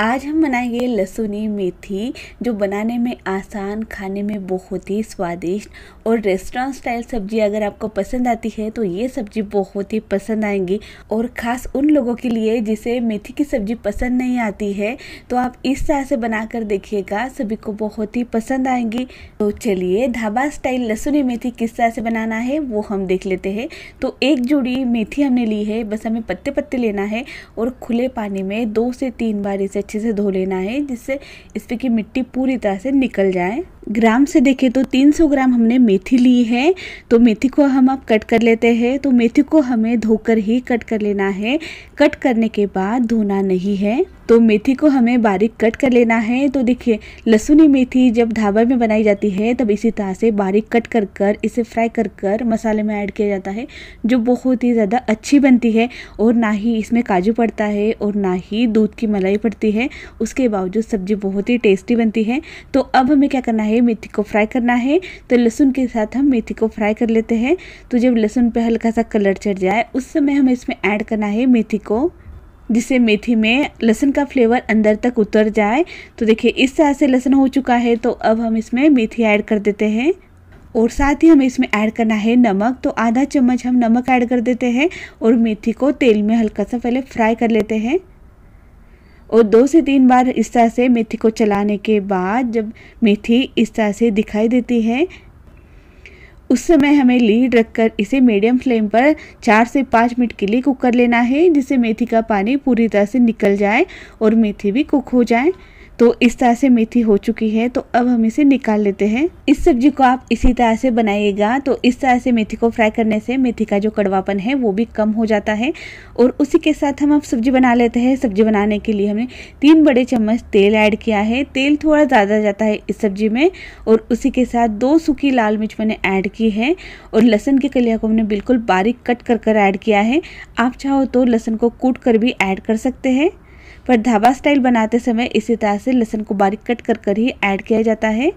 आज हम बनाएंगे लहसुनी मेथी जो बनाने में आसान खाने में बहुत ही स्वादिष्ट और रेस्टोरेंट स्टाइल सब्जी अगर आपको पसंद आती है तो ये सब्जी बहुत ही पसंद आएंगी और ख़ास उन लोगों के लिए जिसे मेथी की सब्जी पसंद नहीं आती है तो आप इस तरह से बनाकर देखिएगा सभी को बहुत ही पसंद आएंगी तो चलिए ढाबा स्टाइल लहसुनी मेथी किस तरह से बनाना है वो हम देख लेते हैं तो एक जोड़ी मेथी हमने ली है बस हमें पत्ते पत्ते लेना है और खुले पानी में दो से तीन बार इसे अच्छे से धो लेना है जिससे इस पर की मिट्टी पूरी तरह से निकल जाए ग्राम से देखें तो 300 ग्राम हमने मेथी ली है तो मेथी को हम अब कट कर लेते हैं तो मेथी को हमें धोकर ही कट कर लेना है कट करने के बाद धोना नहीं है तो मेथी को हमें बारीक कट कर लेना है तो देखिए लहसुनी मेथी जब ढाबा में बनाई जाती है तब इसी तरह से बारीक कट कर कर इसे फ्राई कर कर मसाले में ऐड किया जाता है जो बहुत ही ज़्यादा अच्छी बनती है और ना ही इसमें काजू पड़ता है और ना ही दूध की मलाई पड़ती है उसके बावजूद सब्ज़ी बहुत ही टेस्टी बनती है तो अब हमें क्या करना है है मेथी को फ्राई करना है तो लहसुन के साथ हम मेथी को फ्राई कर लेते हैं तो जब लहसुन पे हल्का सा कलर चढ़ जाए उस समय हमें इसमें ऐड करना है मेथी को जिससे मेथी में लहसुन का फ्लेवर अंदर तक उतर जाए तो देखिए इस तरह से लहसुन हो चुका है तो अब हम इसमें मेथी ऐड कर देते हैं और साथ ही हमें इसमें ऐड करना है नमक तो आधा चम्मच हम नमक ऐड कर देते हैं और मेथी को तेल में हल्का सा पहले फ्राई कर लेते हैं और दो से तीन बार इस तरह से मेथी को चलाने के बाद जब मेथी इस तरह से दिखाई देती है उस समय हमें लीड रखकर इसे मीडियम फ्लेम पर चार से पाँच मिनट के लिए कुक कर लेना है जिससे मेथी का पानी पूरी तरह से निकल जाए और मेथी भी कुक हो जाए तो इस तरह से मेथी हो चुकी है तो अब हम इसे निकाल लेते हैं इस सब्जी को आप इसी तरह से बनाइएगा तो इस तरह से मेथी को फ्राई करने से मेथी का जो कड़वापन है वो भी कम हो जाता है और उसी के साथ हम अब सब्जी बना लेते हैं सब्जी बनाने के लिए हमने तीन बड़े चम्मच तेल ऐड किया है तेल थोड़ा ज़्यादा जाता है इस सब्जी में और उसी के साथ दो सूखी लाल मिर्च मैंने ऐड की है और लहसन की कलिया को हमने बिल्कुल बारीक कट कर कर ऐड किया है आप चाहो तो लहसन को कूट कर भी ऐड कर सकते हैं पर धाबा स्टाइल बनाते समय इसी तरह से लहसन को बारीक कट कर कर ही ऐड किया जाता है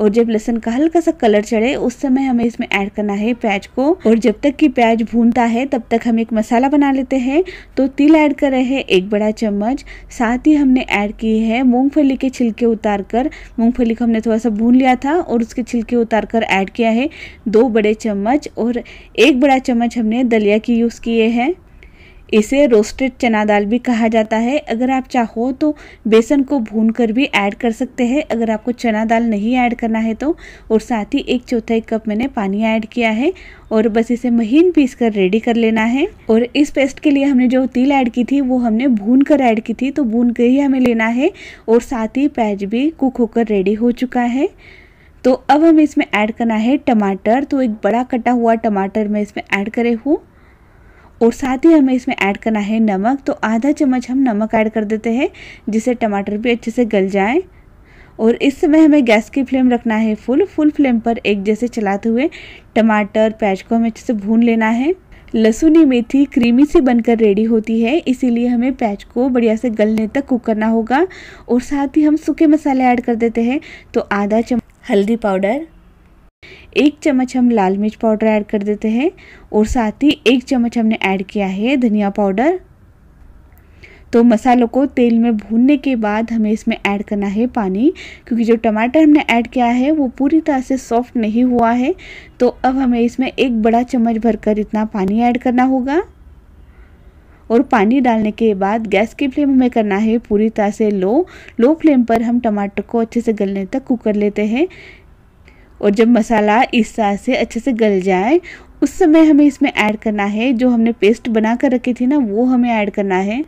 और जब लहसन का हल्का सा कलर चढ़े उस समय हमें इसमें ऐड करना है प्याज को और जब तक कि प्याज भूनता है तब तक हम एक मसाला बना लेते हैं तो तिल ऐड कर रहे हैं एक बड़ा चम्मच साथ ही हमने ऐड की है मूंगफली के छिलके उतार कर मूँगफली को हमने थोड़ा सा भून लिया था और उसके छिलके उतार कर ऐड किया है दो बड़े चम्मच और एक बड़ा चम्मच हमने दलिया की यूज़ किए हैं इसे रोस्टेड चना दाल भी कहा जाता है अगर आप चाहो तो बेसन को भून कर भी ऐड कर सकते हैं अगर आपको चना दाल नहीं ऐड करना है तो और साथ ही एक चौथाई कप मैंने पानी ऐड किया है और बस इसे महीन पीस कर रेडी कर लेना है और इस पेस्ट के लिए हमने जो तिल ऐड की थी वो हमने भून कर ऐड की थी तो भून कर ही हमें लेना है और साथ ही प्याज भी कुक होकर रेडी हो चुका है तो अब हमें इसमें ऐड करना है टमाटर तो एक बड़ा कटा हुआ टमाटर मैं इसमें ऐड करे हूँ और साथ ही हमें इसमें ऐड करना है नमक तो आधा चम्मच हम नमक ऐड कर देते हैं जिससे टमाटर भी अच्छे से गल जाए और इस समय हमें गैस की फ्लेम रखना है फुल फुल फ्लेम पर एक जैसे चलाते हुए टमाटर प्याज को हमें अच्छे से भून लेना है लहसुनी मेथी क्रीमी से बनकर रेडी होती है इसीलिए हमें प्याज को बढ़िया से गलने तक कुक करना होगा और साथ ही हम सूखे मसाले ऐड कर देते हैं तो आधा चम्मच हल्दी पाउडर एक चम्मच हम लाल मिर्च पाउडर ऐड कर देते हैं और साथ ही एक चम्मच हमने ऐड किया है धनिया पाउडर तो मसालों को तेल में भूनने के बाद हमें इसमें ऐड करना है पानी क्योंकि जो टमाटर हमने ऐड किया है वो पूरी तरह से सॉफ्ट नहीं हुआ है तो अब हमें इसमें एक बड़ा चम्मच भरकर इतना पानी ऐड करना होगा और पानी डालने के बाद गैस की फ्लेम हमें करना है पूरी तरह से लो लो फ्लेम पर हम टमाटर को अच्छे से गलने तक कुक कर लेते हैं और जब मसाला इस तरह से अच्छे से गल जाए उस समय हमें इसमें ऐड करना है जो हमने पेस्ट बना कर रखी थी ना वो हमें ऐड करना है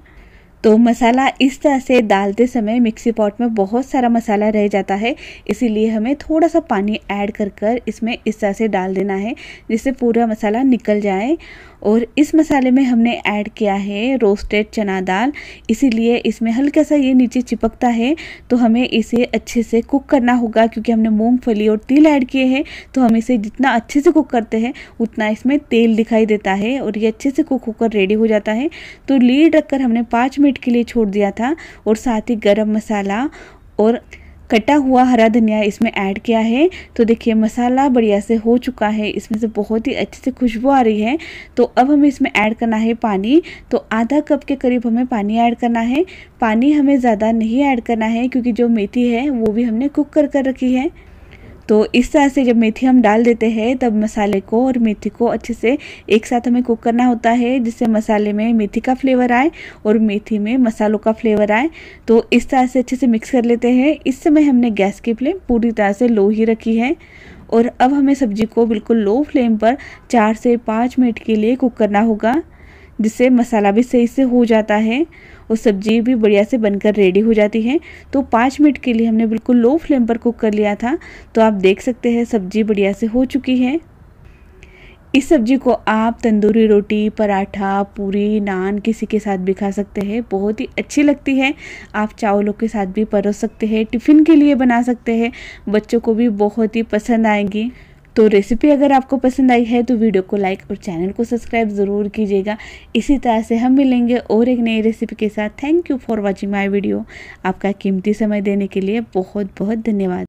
तो मसाला इस तरह से डालते समय मिक्सी पॉट में बहुत सारा मसाला रह जाता है इसीलिए हमें थोड़ा सा पानी ऐड कर कर इसमें इस तरह से डाल देना है जिससे पूरा मसाला निकल जाए और इस मसाले में हमने ऐड किया है रोस्टेड चना दाल इसीलिए इसमें हल्का सा ये नीचे चिपकता है तो हमें इसे अच्छे से कुक करना होगा क्योंकि हमने मूंगफली और तिल ऐड किए हैं तो हम इसे जितना अच्छे से कुक करते हैं उतना इसमें तेल दिखाई देता है और ये अच्छे से कुक होकर रेडी हो जाता है तो लीड रखकर हमने पाँच मिनट मिनट के लिए छोड़ दिया था और साथ ही गरम मसाला और कटा हुआ हरा धनिया इसमें ऐड किया है तो देखिए मसाला बढ़िया से हो चुका है इसमें से बहुत ही अच्छे से खुशबू आ रही है तो अब हमें इसमें ऐड करना है पानी तो आधा कप के करीब हमें पानी ऐड करना है पानी हमें ज़्यादा नहीं ऐड करना है क्योंकि जो मेथी है वो भी हमने कुक कर कर रखी है तो इस तरह से जब मेथी हम डाल देते हैं तब मसाले को और मेथी को अच्छे से एक साथ हमें कुक करना होता है जिससे मसाले में मेथी का फ्लेवर आए और मेथी में मसालों का फ्लेवर आए तो इस तरह से अच्छे से मिक्स कर लेते हैं इस समय हमने गैस की फ्लेम पूरी तरह से लो ही रखी है और अब हमें सब्जी को बिल्कुल लो फ्लेम पर चार से पाँच मिनट के लिए कुक करना होगा जिससे मसाला भी सही से हो जाता है और सब्जी भी बढ़िया से बनकर रेडी हो जाती है तो पाँच मिनट के लिए हमने बिल्कुल लो फ्लेम पर कुक कर लिया था तो आप देख सकते हैं सब्जी बढ़िया से हो चुकी है इस सब्जी को आप तंदूरी रोटी पराठा पूरी नान किसी के साथ भी खा सकते हैं बहुत ही अच्छी लगती है आप चावलों के साथ भी परोस सकते हैं टिफ़िन के लिए बना सकते हैं बच्चों को भी बहुत ही पसंद आएगी तो रेसिपी अगर आपको पसंद आई है तो वीडियो को लाइक और चैनल को सब्सक्राइब ज़रूर कीजिएगा इसी तरह से हम मिलेंगे और एक नई रेसिपी के साथ thank you for watching my video आपका कीमती समय देने के लिए बहुत बहुत धन्यवाद